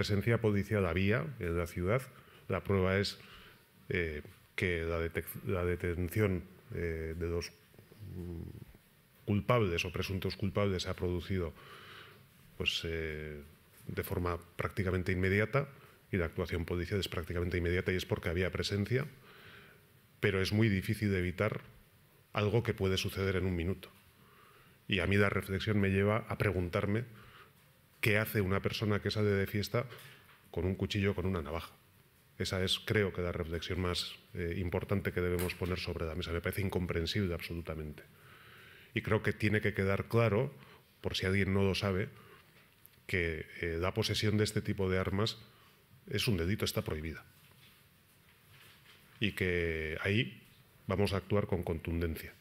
presencia policial había en la ciudad. La prueba es eh, que la, detención eh, de dos mm, culpables o presuntos culpables se ha producido pues, eh, de forma prácticamente inmediata y la actuación policial es prácticamente inmediata y es porque había presencia, pero es muy difícil evitar algo que puede suceder en un minuto. Y a mí la reflexión me lleva a preguntarme ¿Qué hace una persona que sale de fiesta con un cuchillo, con una navaja? Esa es, creo que, la reflexión más eh, importante que debemos poner sobre la mesa. Me parece incomprensible absolutamente. Y creo que tiene que quedar claro, por si alguien no lo sabe, que eh, la posesión de este tipo de armas es un delito, está prohibida. Y que ahí vamos a actuar con contundencia.